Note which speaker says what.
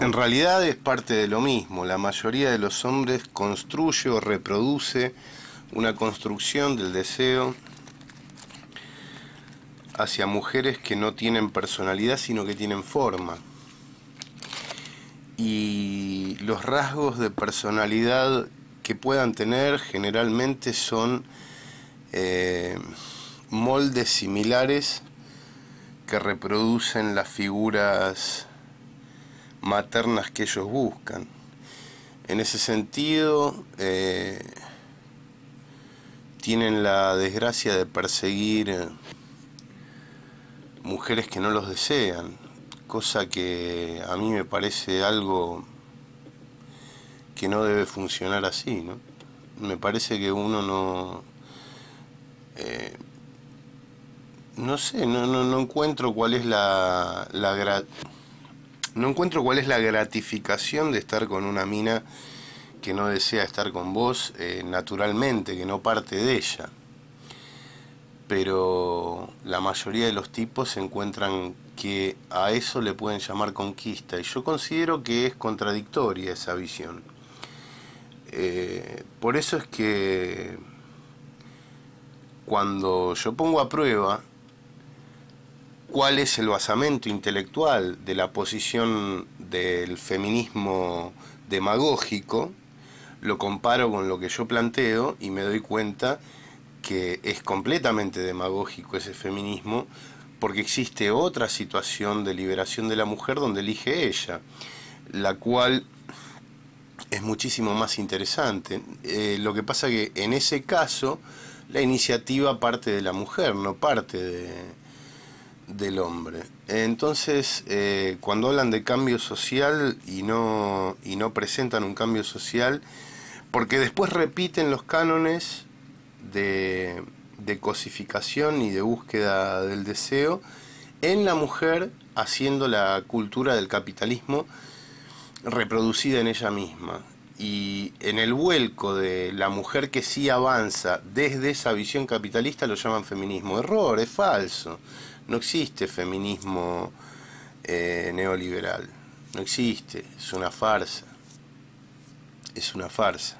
Speaker 1: En realidad es parte de lo mismo. La mayoría de los hombres construye o reproduce una construcción del deseo hacia mujeres que no tienen personalidad, sino que tienen forma. Y los rasgos de personalidad que puedan tener generalmente son eh, moldes similares que reproducen las figuras maternas que ellos buscan. En ese sentido, eh, tienen la desgracia de perseguir eh, mujeres que no los desean, cosa que a mí me parece algo que no debe funcionar así, ¿no? Me parece que uno no... Eh, no sé, no, no, no encuentro cuál es la, la, no encuentro cuál es la gratificación de estar con una mina que no desea estar con vos eh, naturalmente, que no parte de ella. Pero la mayoría de los tipos encuentran que a eso le pueden llamar conquista. Y yo considero que es contradictoria esa visión. Eh, por eso es que cuando yo pongo a prueba cuál es el basamento intelectual de la posición del feminismo demagógico, lo comparo con lo que yo planteo y me doy cuenta que es completamente demagógico ese feminismo porque existe otra situación de liberación de la mujer donde elige ella, la cual es muchísimo más interesante. Eh, lo que pasa que en ese caso la iniciativa parte de la mujer, no parte de, del hombre. Entonces, eh, cuando hablan de cambio social y no, y no presentan un cambio social, porque después repiten los cánones de, de cosificación y de búsqueda del deseo en la mujer haciendo la cultura del capitalismo reproducida en ella misma. Y en el vuelco de la mujer que sí avanza desde esa visión capitalista lo llaman feminismo. Error, es falso. No existe feminismo eh, neoliberal, no existe, es una farsa, es una farsa.